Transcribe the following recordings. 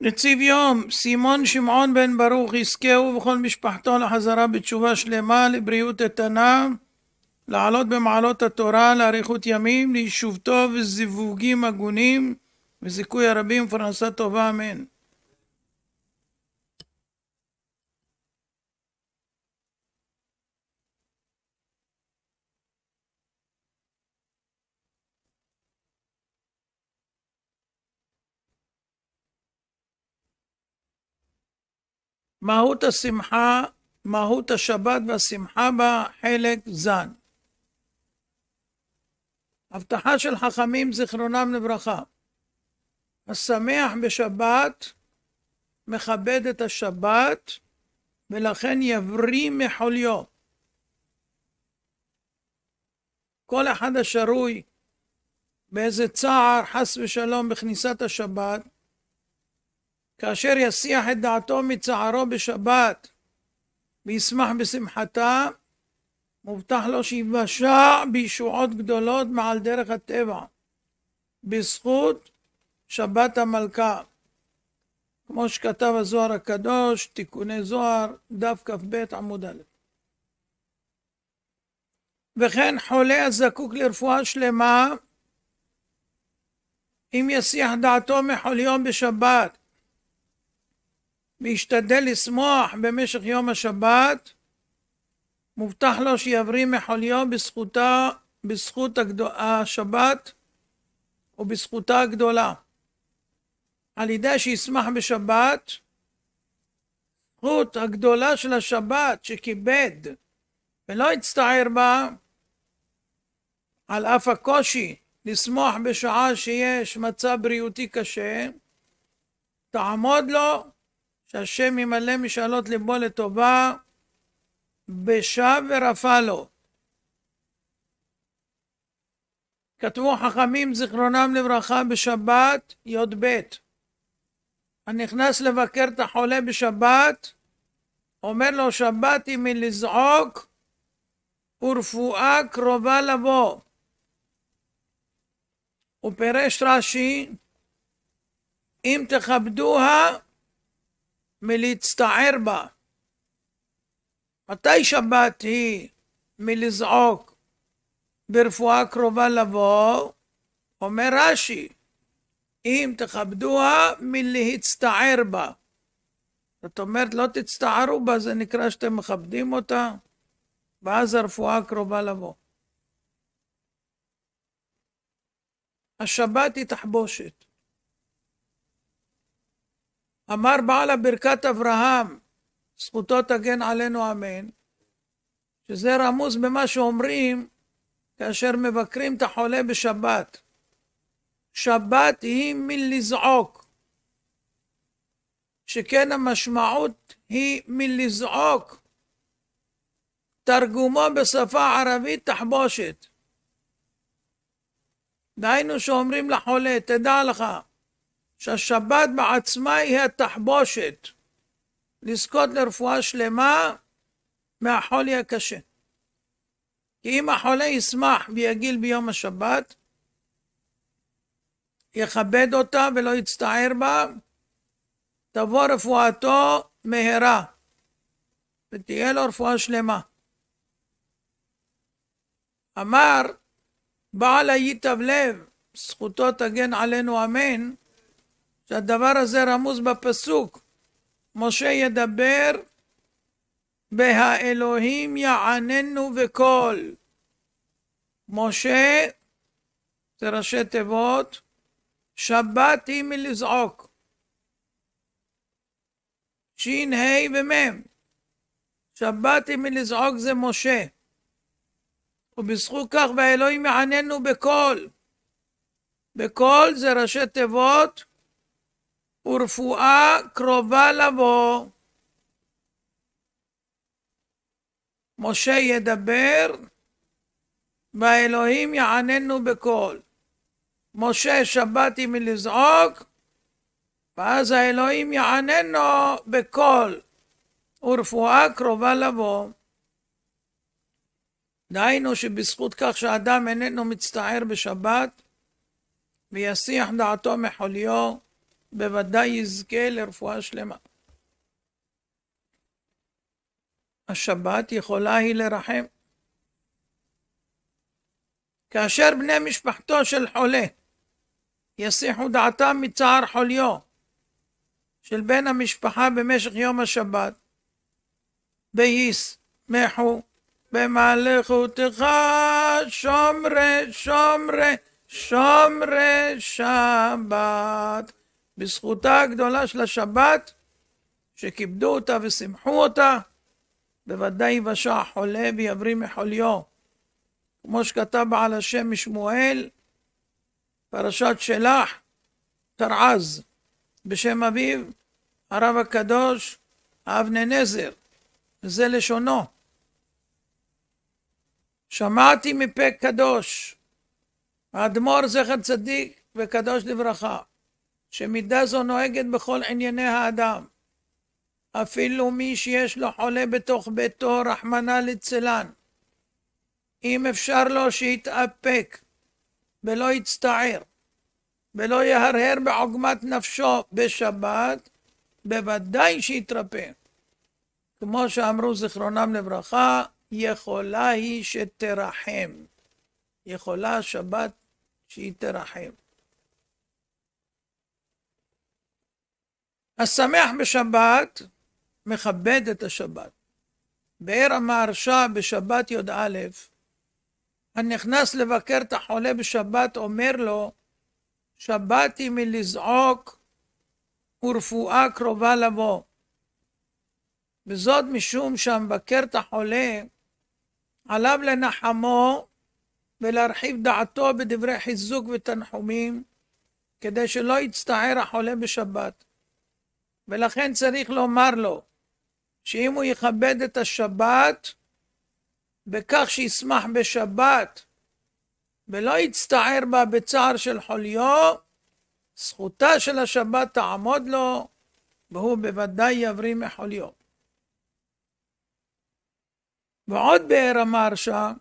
נציב יום, סימון שמעון בן ברוך, יזכהו וכל משפחתו לחזרה בתשובה שלמה, לבריאות איתנה, לעלות במעלות התורה, לאריכות ימים, ליישוב טוב וזיווגים הגונים, וזיכוי הרבים ופרנסה טובה, אמן. מהות השמחה, מהות השבת והשמחה בה, חלק זן. הבטחה של חכמים זיכרונם לברכה. השמח בשבת מכבד את השבת ולכן יבריא מחוליו. כל אחד השרוי באיזה צער, חס ושלום, בכניסת השבת, כאשר יסיח את דעתו מצערו בשבת וישמח בשמחתה, מובטח לו שיבשע בישועות גדולות מעל דרך הטבע, בזכות שבת המלכה. כמו שכתב הזוהר הקדוש, תיקוני זוהר, דף כ"ב עמוד א'. וכן חולה הזקוק לרפואה שלמה, אם יסיח דעתו מחוליו בשבת, וישתדל לשמוח במשך יום השבת, מובטח לו שיבריא מחוליו בזכותה, בזכות הגדול, השבת ובזכותה הגדולה. על ידי שישמח בשבת, זכות הגדולה של השבת שכיבד ולא הצטער בה, על אף הקושי לשמוח בשעה שיש מצב בריאותי קשה, תעמוד לו שהשם ימלא משאלות ליבו לטובה, בשב ורפא לו. כתבו חכמים זיכרונם לברכה בשבת י"ב. הנכנס לבקר את החולה בשבת, אומר לו שבת היא מלזעוק ורפואה קרובה לבוא. הוא רש"י, אם תכבדוה מלהצטער בה? מתי שבת היא מלזעוק ברפואה קרובה לבוא? אומר רש"י, אם תכבדוה מלהצטער בה. זאת אומרת, לא תצטערו בה, זה נקרא שאתם מכבדים אותה, ואז הרפואה הקרובה לבוא. השבת היא תחבושת. אמר בעל הברכת אברהם, זכותו תגן עלינו אמן, שזה רמוז במה שאומרים כאשר מבקרים את החולה בשבת. שבת היא מלזעוק, שכן המשמעות היא מלזעוק. תרגומו בשפה ערבית תחבושת. דהיינו שאומרים לחולה, תדע לך, שהשבת בעצמה היא התחבושת לזכות לרפואה שלמה מהחולי הקשה. כי אם החולה ישמח ויגיל ביום השבת, יכבד אותה ולא יצטער בה, תבוא רפואתו מהרה, ותהיה לו רפואה שלמה. אמר בעל הייטב לב, זכותו תגן עלינו אמן, שהדבר הזה רמוז בפסוק. משה ידבר והאלוהים יעננו וקול. משה זה ראשי תיבות, שבת היא מלזעוק. שין ה' ומ' שבת היא מלזעוק זה משה. ובזכות כך והאלוהים יעננו בקול. בקול זה ראשי תיבות ורפואה קרובה לבוא. משה ידבר והאלוהים יעננו בקול. משה שבתי מלזעוק ואז האלוהים יעננו בקול ורפואה קרובה לבוא. דהיינו שבזכות כך שאדם איננו מצטער בשבת ויסיח דעתו מחוליו בוודאי יזכה לרפואה שלמה. השבת יכולה היא לרחם. כאשר בני משפחתו של חולה יסיחו דעתם מצער חוליו של בן המשפחה במשך יום השבת, מחו במלכותך שומרי שומרי שומרי שבת. בזכותה הגדולה של השבת, שכיבדו אותה ושימחו אותה, בוודאי יבשע חולה ויבריא מחוליו. כמו שכתב בעל השם משמואל, פרשת שלח, תרעז, בשם אביו, הרב הקדוש, אבננזר, זה לשונו. שמעתי מפה קדוש, האדמו"ר זכר צדיק וקדוש לברכה, שמידה זו נוהגת בכל ענייני האדם. אפילו מי שיש לו חולה בתוך ביתו, רחמנא ליצלן. אם אפשר לו שיתאפק ולא יצטער ולא יהרהר בעוגמת נפשו בשבת, בוודאי שיתרפא. כמו שאמרו זיכרונם לברכה, יכולה היא שתרחם. יכולה שבת שהיא תרחם. השמח בשבת מכבד את השבת. באר המהרשה בשבת י"א, הנכנס לבקר את החולה בשבת אומר לו, שבת היא מלזעוק ורפואה קרובה לבוא. וזאת משום שהמבקר את החולה, עליו לנחמו ולהרחיב דעתו בדברי חיזוק ותנחומים, כדי שלא יצטער החולה בשבת. ולכן צריך לומר לו שאם הוא יכבד את השבת בכך שישמח בשבת ולא יצטער בה בצער של חוליו, זכותה של השבת תעמוד לו והוא בוודאי יבריא מחוליו. ועוד באר אמר שם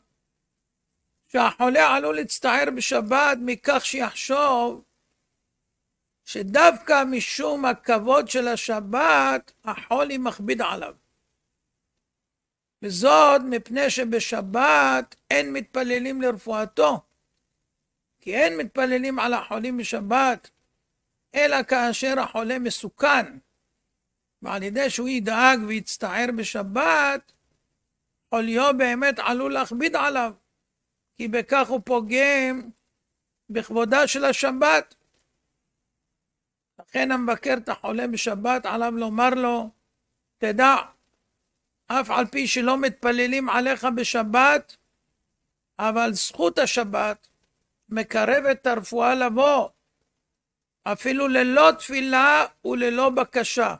שהחולה עלול להצטער בשבת מכך שיחשוב שדווקא משום הכבוד של השבת, החולי מכביד עליו. וזאת מפני שבשבת אין מתפללים לרפואתו, כי אין מתפללים על החולים בשבת, אלא כאשר החולה מסוכן, ועל ידי שהוא ידאג ויצטער בשבת, חוליו באמת עלול להכביד עליו, כי בכך הוא פוגם בכבודה של השבת. לכן המבקר את החולה בשבת, עליו לומר לו, תדע, אף על פי שלא מתפללים עליך בשבת, אבל זכות השבת מקרבת את הרפואה לבוא, אפילו ללא תפילה וללא בקשה.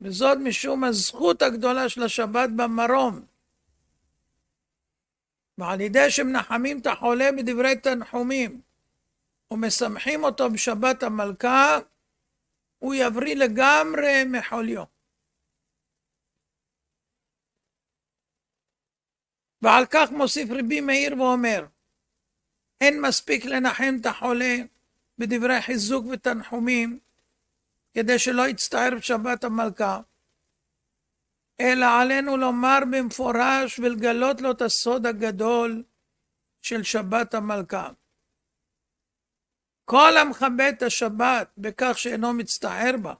וזאת משום הזכות הגדולה של השבת במרום. ועל ידי שמנחמים את החולה בדברי תנחומים, ומשמחים אותו בשבת המלכה, הוא יבריא לגמרי מחוליו. ועל כך מוסיף רבי מאיר ואומר, אין מספיק לנחם את החולה בדברי חיזוק ותנחומים, כדי שלא יצטער בשבת המלכה, אלא עלינו לומר במפורש ולגלות לו את הסוד הגדול של שבת המלכה. כל המכבה את השבת בכך שאינו מצטער בה,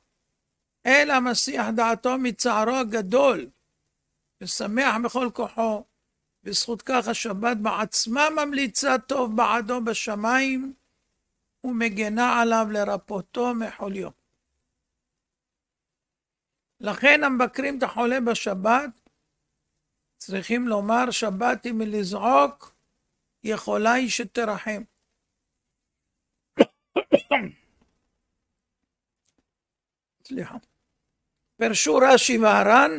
אלא מסיח דעתו מצערו הגדול, ושמח בכל כוחו, בזכות כך השבת בעצמה ממליצה טוב בעדו בשמיים, ומגנה עליו לרפאותו מחוליו. לכן המבקרים את החולה בשבת, צריכים לומר שבת היא מלזעוק, יכולה היא שתרחם. סליחה. פרשו רש"י והר"ן,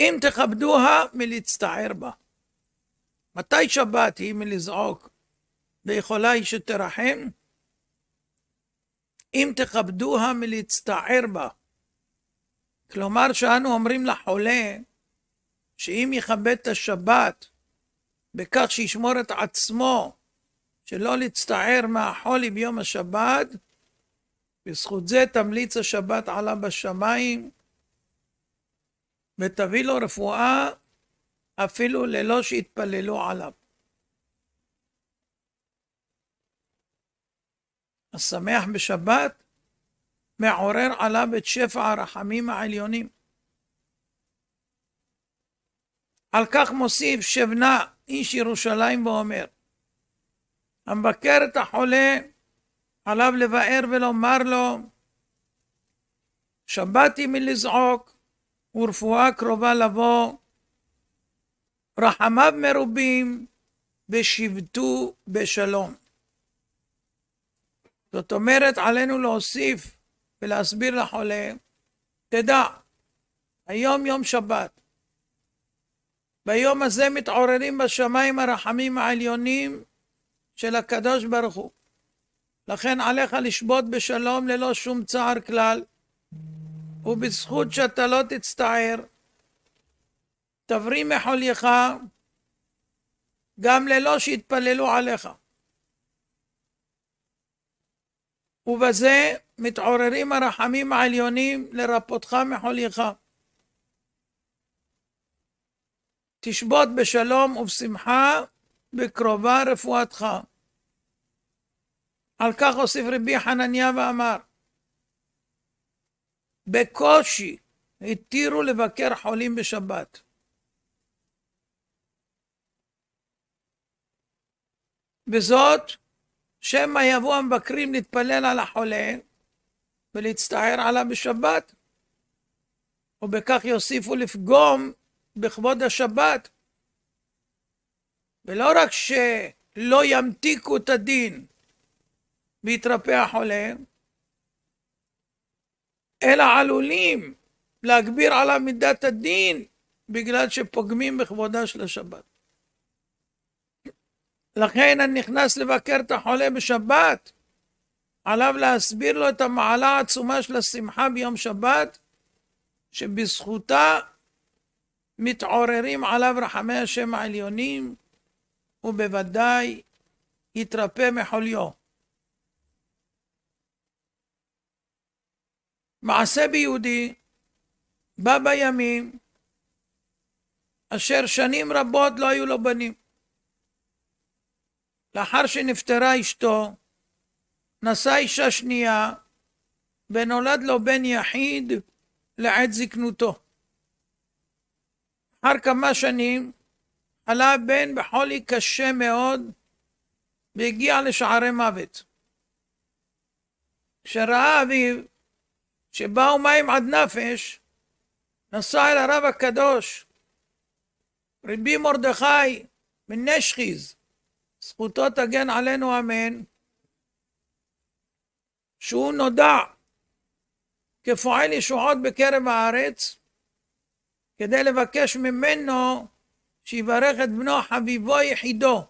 אם תכבדוה מלהצטער בה. מתי שבת היא מלזעוק ויכולה היא שתרחם? אם תכבדוה מלהצטער בה. כלומר שאנו אומרים לחולה שאם יכבד את השבת בכך שישמור את עצמו, שלא להצטער מהחולי ביום השבת, בזכות זה תמליץ השבת עליו בשמיים, ותביא לו רפואה אפילו ללא שיתפללו עליו. השמח בשבת מעורר עליו את שפע הרחמים העליונים. על כך מוסיף שבנה איש ירושלים ואומר, המבקר את החולה, עליו לבאר ולומר לו, שבתי מלזעוק ורפואה קרובה לבוא, רחמיו מרובים ושבתו בשלום. זאת אומרת, עלינו להוסיף ולהסביר לחולה, תדע, היום יום שבת, ביום הזה מתעוררים בשמיים הרחמים העליונים של הקדוש ברוך הוא. לכן עליך לשבות בשלום ללא שום צער כלל, ובזכות שאתה לא תצטער, תבריא מחוליך גם ללא שיתפללו עליך. ובזה מתעוררים הרחמים העליונים לרפותך מחוליך. תשבות בשלום ובשמחה, בקרובה רפואתך. על כך הוסיף רבי חנניה ואמר, בקושי התירו לבקר חולים בשבת. וזאת, שמא יבואו המבקרים להתפלל על החולה ולהצטער עליו בשבת, ובכך יוסיפו לפגום בכבוד השבת. ולא רק שלא ימתיקו את הדין ויתרפא החולה, אלא עלולים להגביר עליו מידת הדין בגלל שפוגמים בכבודה של השבת. לכן הנכנס לבקר את החולה בשבת, עליו להסביר לו את המעלה העצומה של השמחה ביום שבת, שבזכותה מתעוררים עליו רחמי השם העליונים, הוא בוודאי יתרפא מחוליו. מעשה ביהודי בא בימים אשר שנים רבות לא היו לו בנים. לאחר שנפטרה אשתו, נשא אישה שנייה ונולד לו בן יחיד לעת זקנותו. אחר כמה שנים עלה הבן בחולי קשה מאוד והגיע לשערי מוות. כשראה אביו שבאו מים עד נפש, נסע אל הרב הקדוש, רבי מרדכי מנשחיז, זכותו תגן עלינו אמן, שהוא נודע כפועל ישועות בקרב הארץ, כדי לבקש ממנו שיברך את בנו חביבו יחידו.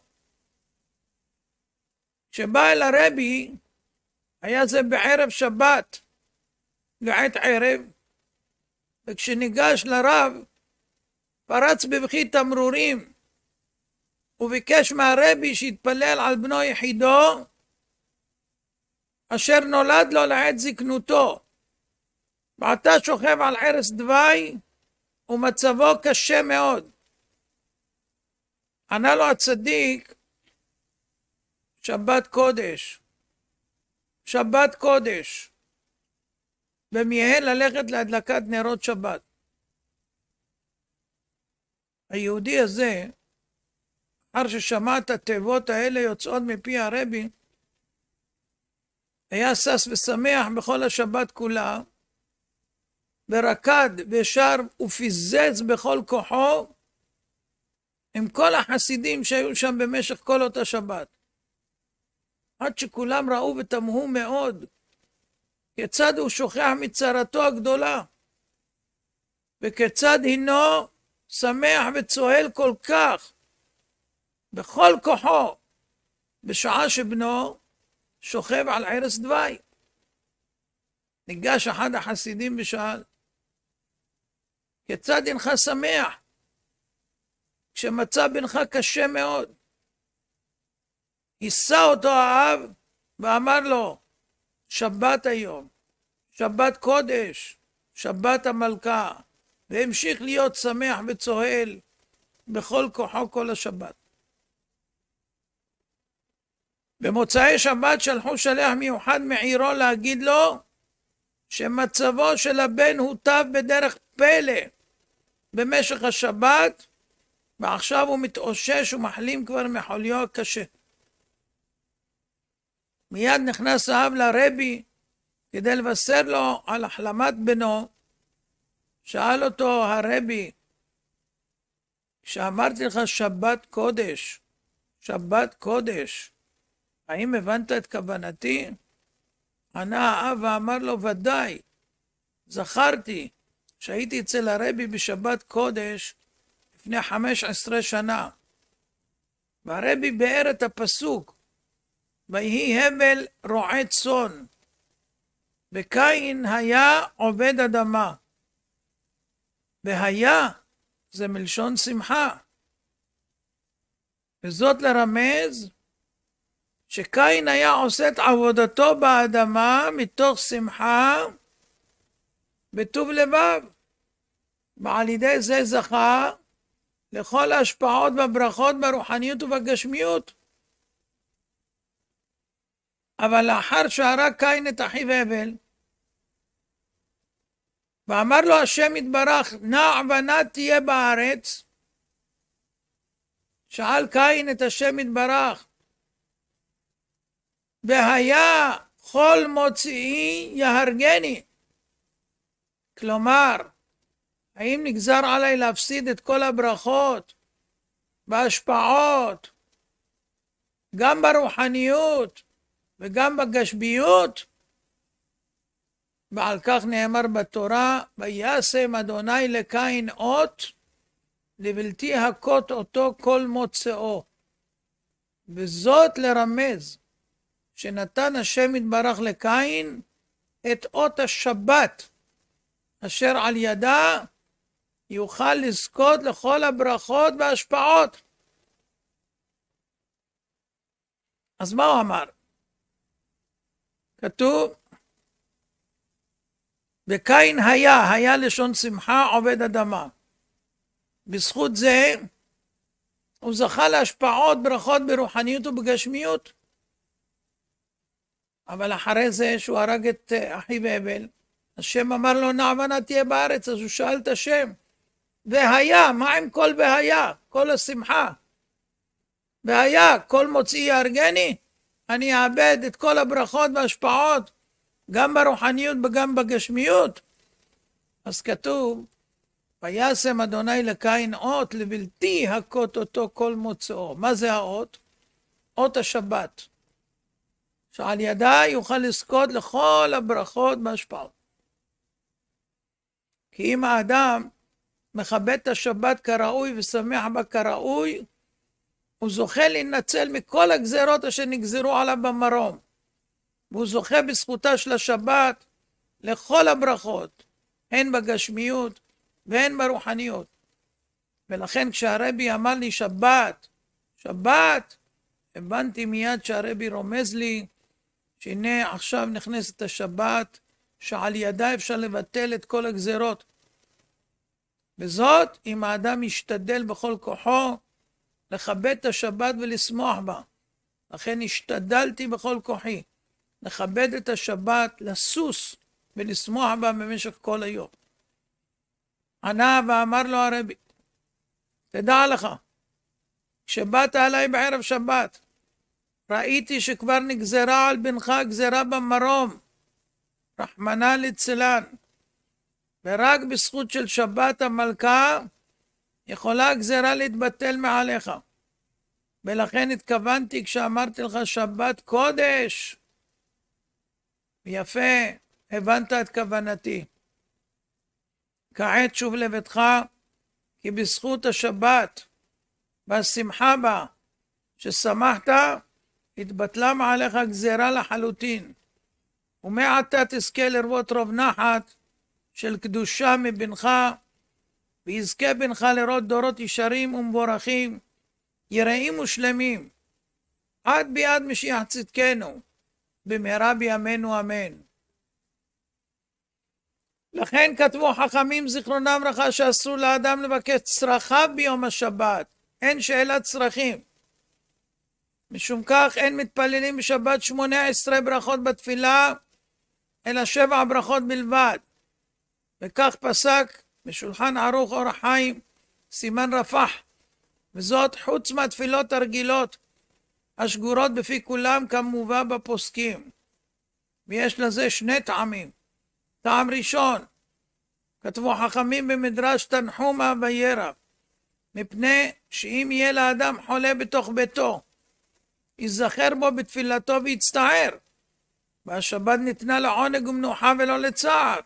כשבא אל הרבי, היה זה בערב שבת, לעת ערב, וכשניגש לרב, פרץ בבכי תמרורים, וביקש מהרבי שיתפלל על בנו יחידו, אשר נולד לו לעת זקנותו. ועתה שוכב על ערש דווי, ומצבו קשה מאוד. ענה לו הצדיק, שבת קודש, שבת קודש, ומיהן ללכת להדלקת נרות שבת. היהודי הזה, אחר ששמע את התיבות האלה יוצאות מפי הרבי, היה שש ושמח בכל השבת כולה, ורקד ושר ופיזץ בכל כוחו עם כל החסידים שהיו שם במשך כל אותה שבת. עד שכולם ראו ותמהו מאוד כיצד הוא שוכח מצרתו הגדולה וכיצד הינו שמח וצוהל כל כך בכל כוחו בשעה שבנו שוכב על ערש דווי. ניגש אחד החסידים ושאל, כיצד אינך שמח? כשמצא בנך קשה מאוד. היסה אותו האב ואמר לו, שבת היום, שבת קודש, שבת המלכה, והמשיך להיות שמח וצוהל בכל כוחו כל השבת. במוצאי שבת שלחו שלח מיוחד מעירו להגיד לו שמצבו של הבן הוטב בדרך פלא, במשך השבת, ועכשיו הוא מתאושש ומחלים כבר מחוליו הקשה. מיד נכנס האב לרבי כדי לבשר לו על החלמת בנו. שאל אותו הרבי, כשאמרתי לך שבת קודש, שבת קודש, האם הבנת את כוונתי? ענה האב ואמר לו, ודאי, זכרתי, שהייתי אצל הרבי בשבת קודש לפני 15 שנה. והרבי ביאר את הפסוק, ויהי הבל רועה צאן, וקין היה עובד אדמה. והיה זה מלשון שמחה. וזאת לרמז שקין היה עושה את עבודתו באדמה מתוך שמחה בטוב לבב. ועל ידי זה זכה לכל ההשפעות והברכות ברוחניות ובגשמיות. אבל לאחר שהרג קין את אחיו הבל, ואמר לו השם יתברך, נע ונע תהיה בארץ, שאל קין את השם יתברך, והיה כל מוציאי יהרגני. כלומר, האם נגזר עליי להפסיד את כל הברכות בהשפעות, גם ברוחניות וגם בגשביות? ועל כך נאמר בתורה, וישם אדוני לקין אות, לבלתי הכות אותו כל מוצאו. וזאת לרמז שנתן השם יתברך לקין את אות השבת. אשר על ידה יוכל לזכות לכל הברכות וההשפעות. אז מה הוא אמר? כתוב, וקין היה, היה לשון שמחה, עובד אדמה. בזכות זה הוא זכה להשפעות ברכות ברוחניות ובגשמיות. אבל אחרי זה שהוא הרג את אה, אחיו הבל, השם אמר לו, נעמנה תהיה בארץ, אז הוא שאל את השם. והיה, מה עם כל והיה? כל השמחה. והיה, כל מוצאי יהרגני, אני אאבד את כל הברכות וההשפעות, גם ברוחניות וגם בגשמיות. אז כתוב, וישם אדוני לקין אות לבלתי הכות אותו כל מוצאו. מה זה האות? אות השבת. שעל ידה יוכל לזכות לכל הברכות וההשפעות. כי אם האדם מכבד את השבת כראוי ושמח בה כראוי, הוא זוכה להינצל מכל הגזרות אשר נגזרו עליו במרום. והוא זוכה בזכותה של השבת לכל הברכות, הן בגשמיות והן ברוחניות. ולכן כשהרבי אמר לי שבת, שבת, הבנתי מיד שהרבי רומז לי שהנה עכשיו נכנסת השבת שעל ידה אפשר לבטל את כל הגזרות. וזאת אם האדם ישתדל בכל כוחו לכבד את השבת ולשמוח בה. לכן השתדלתי בכל כוחי לכבד את השבת, לסוס ולשמוח בה במשך כל היום. ענה ואמר לו הרבי, תדע לך, כשבאת עליי בערב שבת, ראיתי שכבר נגזרה על בנך גזרה במרום, רחמנא ליצלן. ורק בזכות של שבת המלכה יכולה הגזרה להתבטל מעליך. ולכן התכוונתי כשאמרתי לך שבת קודש. יפה, הבנת את כוונתי. כעת שוב לביתך, כי בזכות השבת והשמחה בה ששמחת, התבטלה מעליך גזירה לחלוטין. ומעתה תזכה לרוות רוב נחת של קדושה מבנך, ויזכה בנך לראות דורות ישרים ומבורכים, יראים ושלמים, עד ביד משיח צדקנו, במהרה בימינו אמן. לכן כתבו חכמים זיכרונם רכה שאסור לאדם לבקש צרכיו ביום השבת, אין שאלת צרכים. משום כך אין מתפללים בשבת שמונה עשרה ברכות בתפילה אלא שבע ברכות בלבד. וכך פסק בשולחן ערוך אור החיים, סימן רפח, וזאת חוץ מהתפילות הרגילות, השגורות בפי כולם כמובא בפוסקים. ויש לזה שני טעמים. טעם ראשון, כתבו חכמים במדרש תנחומה וירא, מפני שאם יהיה לאדם חולה בתוך ביתו, ייזכר בו בתפילתו ויצטער. והשבת ניתנה לעונג ומנוחה ולא לצער.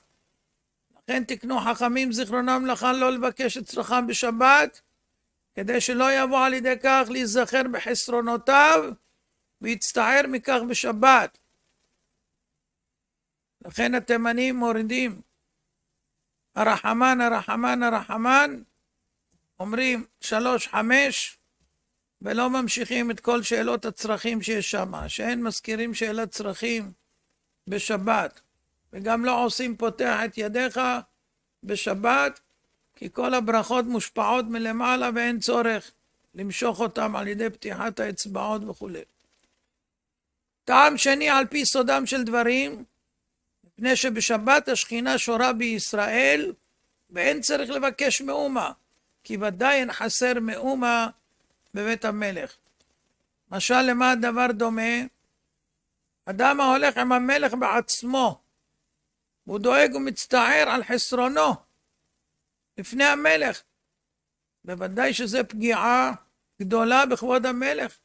לכן תקנו חכמים זיכרונם לכאן לא לבקש את צרכם בשבת, כדי שלא יבוא על ידי כך להיזכר בחסרונותיו ויצטער מכך בשבת. לכן התימנים מורידים הרחמן, הרחמן, הרחמן, אומרים שלוש, חמש, ולא ממשיכים את כל שאלות הצרכים שיש שם. שאין מזכירים שאלת צרכים, בשבת, וגם לא עושים פותח את ידיך בשבת, כי כל הברכות מושפעות מלמעלה ואין צורך למשוך אותן על ידי פתיחת האצבעות וכו'. טעם שני, על פי סודם של דברים, מפני שבשבת השכינה שורה בישראל, ואין צריך לבקש מאומה, כי ודאי אין חסר מאומה בבית המלך. משל למה הדבר דומה? אדם ההולך עם המלך בעצמו, הוא דואג ומצטער על חסרונו לפני המלך. בוודאי שזה פגיעה גדולה בכבוד המלך,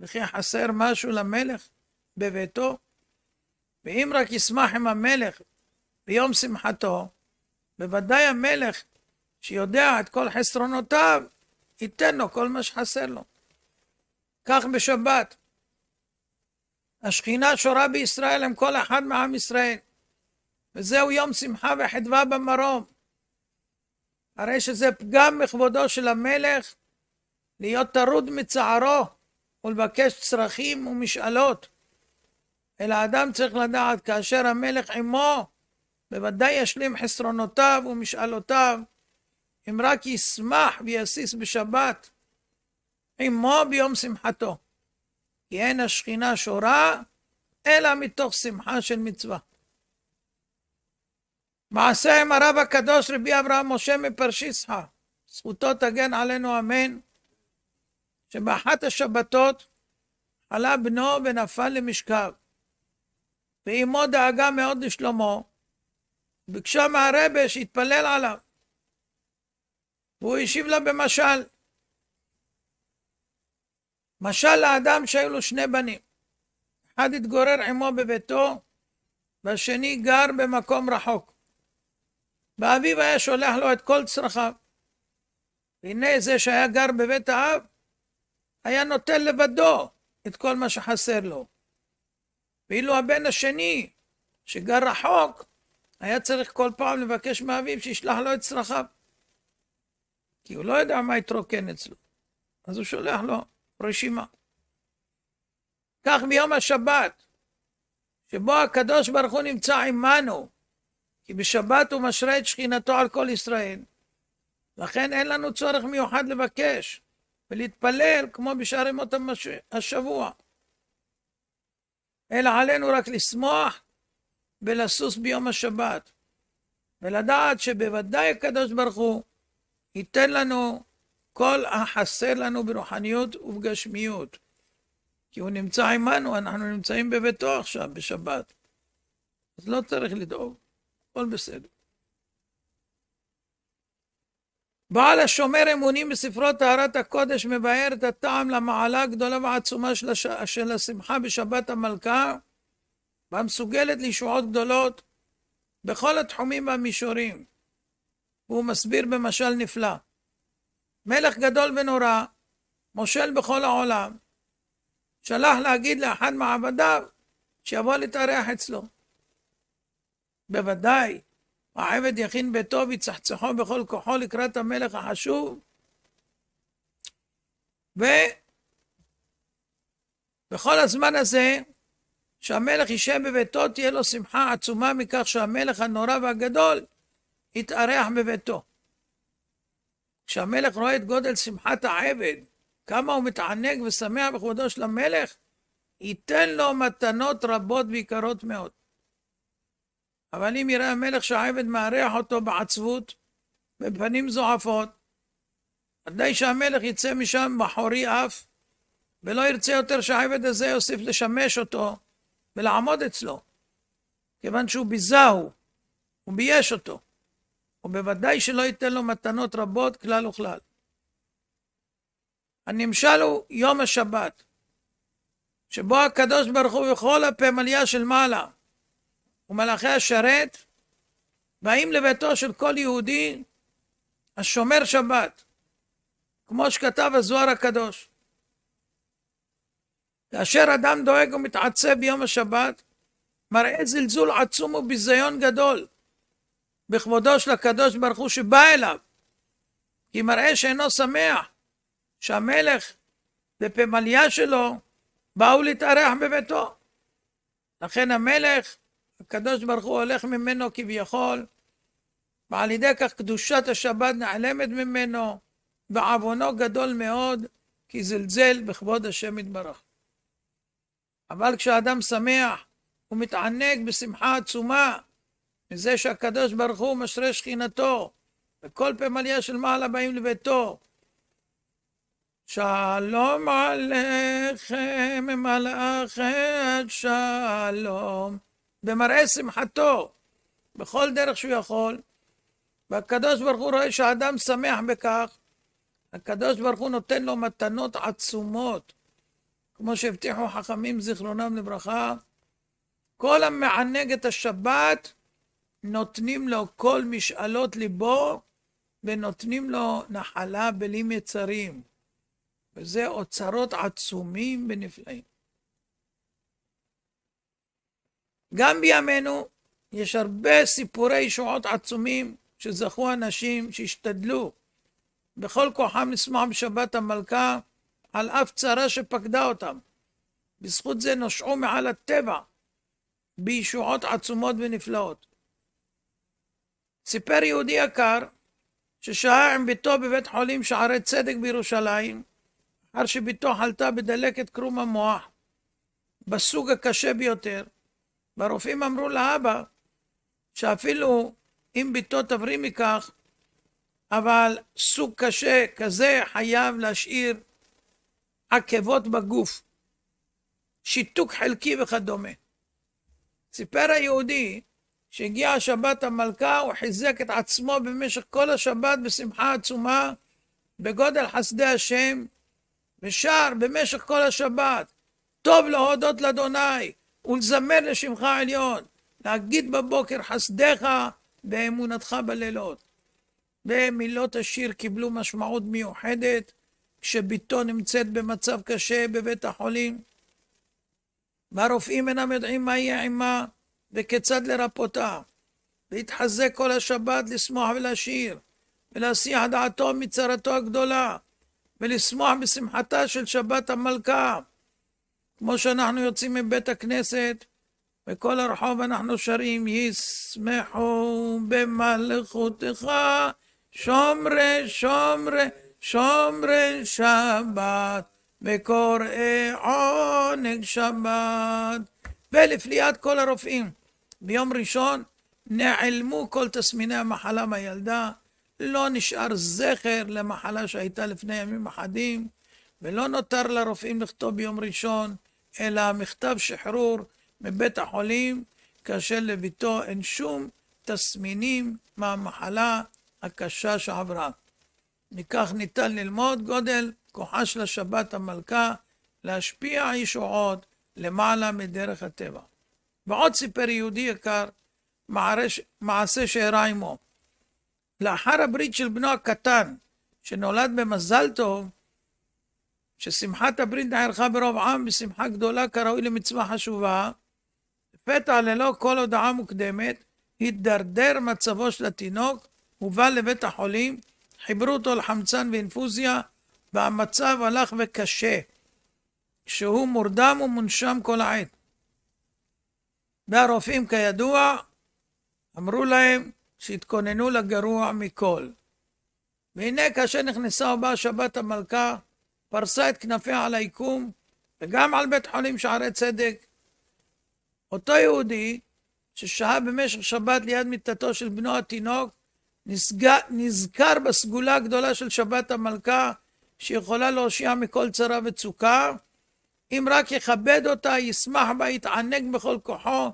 וכי חסר משהו למלך בביתו. ואם רק ישמח עם המלך ביום שמחתו, בוודאי המלך שיודע את כל חסרונותיו, ייתן לו כל מה שחסר לו. כך בשבת, השכינה שורה בישראל עם כל אחד מעם ישראל. וזהו יום שמחה וחדווה במרום. הרי שזה פגם מכבודו של המלך להיות טרוד מצערו ולבקש צרכים ומשאלות. אלא אדם צריך לדעת כאשר המלך עמו בוודאי ישלים חסרונותיו ומשאלותיו אם רק ישמח ויסיס בשבת עמו ביום שמחתו. כי אין השכינה שורה, אלא מתוך שמחה של מצווה. מעשה עם הרב הקדוש רבי אברהם משה מפרשיסחה, זכותו תגן עלינו אמן, שבאחת השבתות עלה בנו ונפל למשכב, ואימו דאגה מאוד לשלומו, ביקשה מהרבה שיתפלל עליו, והוא השיב לה במשל. משל לאדם שהיו לו שני בנים. אחד התגורר עמו בביתו, והשני גר במקום רחוק. ואביו היה שולח לו את כל צרכיו. והנה זה שהיה גר בבית האב, היה נותן לבדו את כל מה שחסר לו. ואילו הבן השני, שגר רחוק, היה צריך כל פעם לבקש מאביו שישלח לו את צרכיו. כי הוא לא יודע מה יתרוקן אצלו. אז הוא שולח לו. רשימה. כך מיום השבת, שבו הקדוש ברוך הוא נמצא עמנו, כי בשבת הוא משרה את שכינתו על כל ישראל. לכן אין לנו צורך מיוחד לבקש ולהתפלל כמו בשאר ימות השבוע. אלא עלינו רק לשמוח ולסוס ביום השבת, ולדעת שבוודאי הקדוש ברוך הוא ייתן לנו כל החסר לנו ברוחניות ובגשמיות. כי הוא נמצא עמנו, אנחנו נמצאים בביתו עכשיו, בשבת. אז לא צריך לדאוג, הכל בסדר. בעל השומר אמונים בספרו טהרת הקודש מבאר את הטעם למעלה הגדולה והעצומה של, הש... של השמחה בשבת המלכה, והמסוגלת לישועות גדולות בכל התחומים והמישורים. והוא מסביר במשל נפלא. מלך גדול ונורא, מושל בכל העולם, שלח להגיד לאחד מעבדיו שיבוא להתארח אצלו. בוודאי, העבד יכין ביתו ויצחצחו בכל כוחו לקראת המלך החשוב, ובכל הזמן הזה שהמלך יישב בביתו, תהיה לו שמחה עצומה מכך שהמלך הנורא והגדול יתארח בביתו. כשהמלך רואה את גודל שמחת העבד, כמה הוא מתענג ושמח בכבודו של המלך, ייתן לו מתנות רבות ויקרות מאוד. אבל אם יראה המלך שהעבד מארח אותו בעצבות, בפנים זועפות, עדיין שהמלך יצא משם בחורי אף, ולא ירצה יותר שהעבד הזה יוסיף לשמש אותו ולעמוד אצלו, כיוון שהוא ביזהו, הוא בייש אותו. ובוודאי שלא ייתן לו מתנות רבות כלל וכלל. הנמשל הוא יום השבת, שבו הקדוש ברוך הוא בכל הפמליה של מעלה ומלאכי השרת באים לביתו של כל יהודי השומר שבת, כמו שכתב הזוהר הקדוש. כאשר אדם דואג ומתעצב ביום השבת, מראה זלזול עצום וביזיון גדול. בכבודו של הקדוש ברוך הוא שבא אליו, כי מראה שאינו שמח, שהמלך בפמליה שלו באו להתארח בביתו. לכן המלך, הקדוש ברוך הוא הולך ממנו כביכול, ועל ידי כך קדושת השבת נעלמת ממנו, ועוונו גדול מאוד, כי זלזל בכבוד השם יתברך. אבל כשאדם שמח, הוא מתענג בשמחה עצומה, מזה שהקדוש ברוך הוא משרה שכינתו, וכל פמליה של מעלה באים לביתו. שלום עליכם מלאכי שלום, במראה שמחתו, בכל דרך שהוא יכול. והקדוש ברוך הוא רואה שהאדם שמח בכך, הקדוש ברוך הוא נותן לו מתנות עצומות, כמו שהבטיחו חכמים זיכרונם לברכה. כל המענג את השבת, נותנים לו כל משאלות ליבו, ונותנים לו נחלה בלי מצרים. וזה אוצרות עצומים ונפלאים. גם בימינו יש הרבה סיפורי ישועות עצומים שזכו אנשים שהשתדלו בכל כוחם לשמוח בשבת המלכה על אף צרה שפקדה אותם. בזכות זה נושעו מעל הטבע בישועות עצומות ונפלאות. סיפר יהודי יקר ששהה עם ביתו בבית חולים שערי צדק בירושלים, אחר שביתו חלתה בדלקת קרום המוח, בסוג הקשה ביותר, והרופאים אמרו לאבא שאפילו אם ביתו תבריא מכך, אבל סוג קשה כזה חייב להשאיר עקבות בגוף, שיתוק חלקי וכדומה. סיפר היהודי שהגיעה שבת המלכה, הוא חיזק את עצמו במשך כל השבת בשמחה עצומה, בגודל חסדי השם, ושר במשך כל השבת, טוב להודות לאדוני ולזמר לשמך העליון, להגיד בבוקר חסדיך באמונתך בלילות. ומילות השיר קיבלו משמעות מיוחדת כשבתו נמצאת במצב קשה בבית החולים, והרופאים אינם יודעים מה יהיה עימה. וכיצד לרפאותה, להתחזק כל השבת, לשמוח ולשיר, ולהסיח דעתו מצרתו הגדולה, ולשמוח בשמחתה של שבת המלכה. כמו שאנחנו יוצאים מבית הכנסת, בכל הרחוב אנחנו שרים, ישמחו במלכותך, שומרי, שומרי, שומרי שבת, וקוראי עונג שבת. ולפליאת כל הרופאים. ביום ראשון נעלמו כל תסמיני המחלה מהילדה, לא נשאר זכר למחלה שהייתה לפני ימים אחדים, ולא נותר לרופאים לכתוב ביום ראשון, אלא מכתב שחרור מבית החולים, כאשר לביתו אין שום תסמינים מהמחלה הקשה שעברה. מכך ניתן ללמוד גודל כוחה של השבת המלכה להשפיע ישועות למעלה מדרך הטבע. ועוד סיפר יהודי יקר מעשה שאירע עמו. לאחר הברית של בנו הקטן, שנולד במזל טוב, ששמחת הברית נערכה ברוב עם בשמחה גדולה כראוי למצווה חשובה, לפתע ללא כל הודעה מוקדמת, הידרדר מצבו של התינוק, הובא לבית החולים, חיברו אותו לחמצן ואינפוזיה, והמצב הלך וקשה. שהוא מורדם ומונשם כל העת. והרופאים כידוע אמרו להם שהתכוננו לגרוע מכל. והנה כאשר נכנסה ובאה שבת המלכה, פרסה את כנפיה על היקום וגם על בית חולים שערי צדק. אותו יהודי ששהה במשך שבת ליד מיטתו של בנו התינוק, נזכר, בסגולה הגדולה של שבת המלכה, שיכולה להושיע מכל צרה וצוקה, אם רק יכבד אותה, ישמח בה, יתענג בכל כוחו,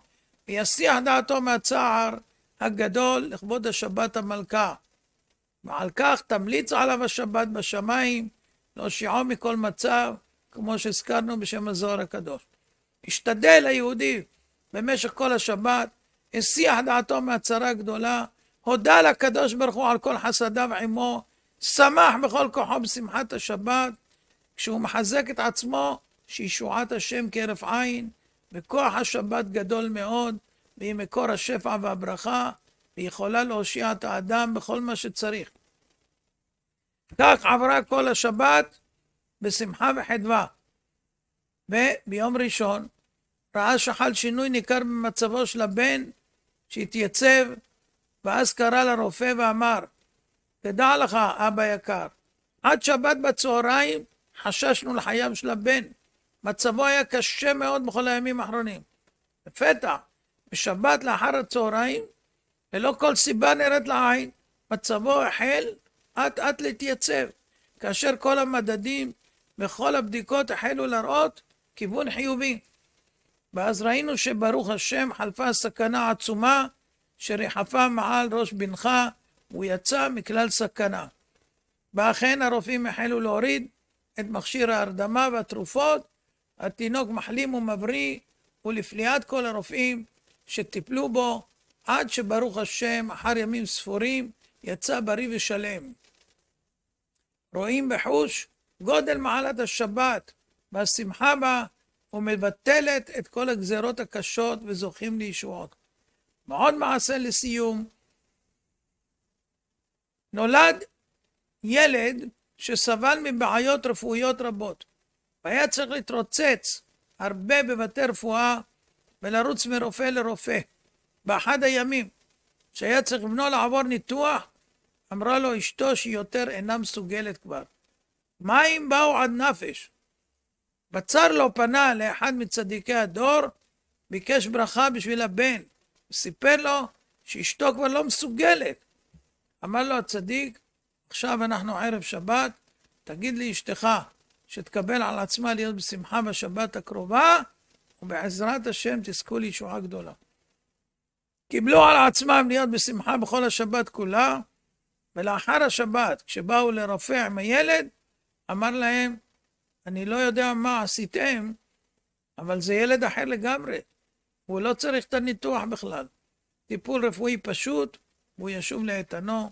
ויסיח דעתו מהצער הגדול לכבוד השבת המלכה. ועל כך תמליץ עליו השבת בשמיים, להושיעו לא מכל מצב, כמו שהזכרנו בשם הזוהר הקדוש. השתדל היהודי במשך כל השבת, הסיח דעתו מהצרה הגדולה, הודה לקדוש ברוך הוא על כל חסדיו עמו, שמח בכל כוחו בשמחת השבת, כשהוא מחזק את עצמו שישועת השם כהרף עין, וכוח השבת גדול מאוד, והיא מקור השפע והברכה, והיא יכולה להושיע את האדם בכל מה שצריך. כך עברה כל השבת בשמחה וחדווה. וביום ראשון ראה שחל שינוי ניכר במצבו של הבן שהתייצב, ואז קרא לרופא ואמר, תדע לך, אבא יקר, עד שבת בצהריים חששנו לחייו של הבן, מצבו היה קשה מאוד בכל הימים האחרונים. לפתע, בשבת לאחר הצהריים, ללא כל סיבה נראית לעין, מצבו החל אט אט להתייצב, כאשר כל המדדים וכל הבדיקות החלו לראות כיוון חיובי. ואז ראינו שברוך השם חלפה סכנה עצומה שריחפה מעל ראש בנך, הוא יצא מכלל סכנה. ואכן הרופאים החלו להוריד את מכשיר ההרדמה והתרופות התינוק מחלים ומבריא, ולפליאת כל הרופאים שטיפלו בו, עד שברוך השם, אחר ימים ספורים, יצא בריא ושלם. רואים בחוש גודל מעלת השבת והשמחה בה, ומבטלת את כל הגזרות הקשות וזוכים לישועות. מאוד מעשה לסיום, נולד ילד שסבל מבעיות רפואיות רבות. והיה צריך להתרוצץ הרבה בבתי רפואה ולרוץ מרופא לרופא. באחד הימים שהיה צריך בנו לעבור ניתוח, אמרה לו אשתו שהיא יותר אינה מסוגלת כבר. מים באו עד נפש. בצר לו פנה לאחד מצדיקי הדור, ביקש ברכה בשביל הבן, וסיפר לו שאשתו כבר לא מסוגלת. אמר לו הצדיק, עכשיו אנחנו ערב שבת, תגיד לאשתך, שתקבל על עצמה להיות בשמחה בשבת הקרובה, ובעזרת השם תזכו לישועה גדולה. קיבלו על עצמם להיות בשמחה בכל השבת כולה, ולאחר השבת, כשבאו לרפע עם הילד, אמר להם, אני לא יודע מה עשיתם, אבל זה ילד אחר לגמרי. הוא לא צריך את הניתוח בכלל. טיפול רפואי פשוט, והוא ישוב לאיתנו,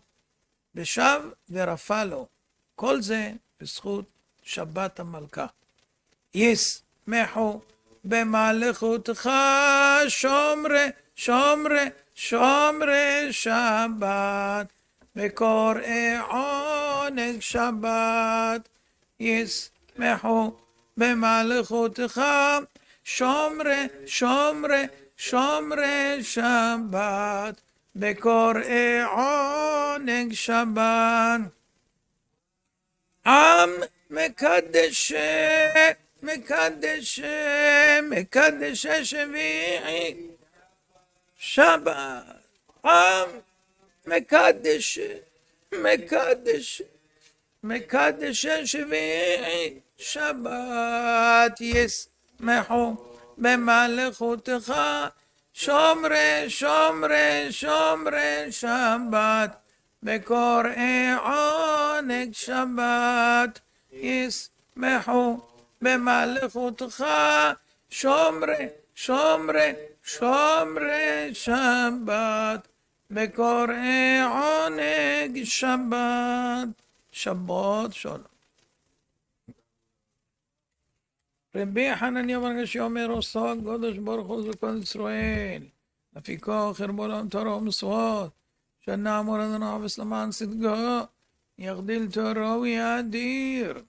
ושב ורפא לו. כל זה בזכות שבת המלכה. מחו במלכותך שומרי, שומרי, שומרי שבת, וקוראי עונג שבת. מחו במלכותך שומרי, שומרי, שומרי שבת, בקוראי עונג שבת. עם מקדשה, מקדשה, מקדשה שביעי, שבת, עם, מקדשה, מקדשה, מקדשה שביעי, שבת ישמחו במלאכותך, שומרי, שומרי, שומרי שבת, בקוראי עונג שבת. محو به محل خودخه شمره شمره شمره شبت به کار عانق شبت شبات شد ربی حنانیا برگشت یوم رستاد گادش بار خود کن اسرائیل نفیکا آخر بولان تارا مسواد شن نامورد نافس لمن يغدي التراوي عدير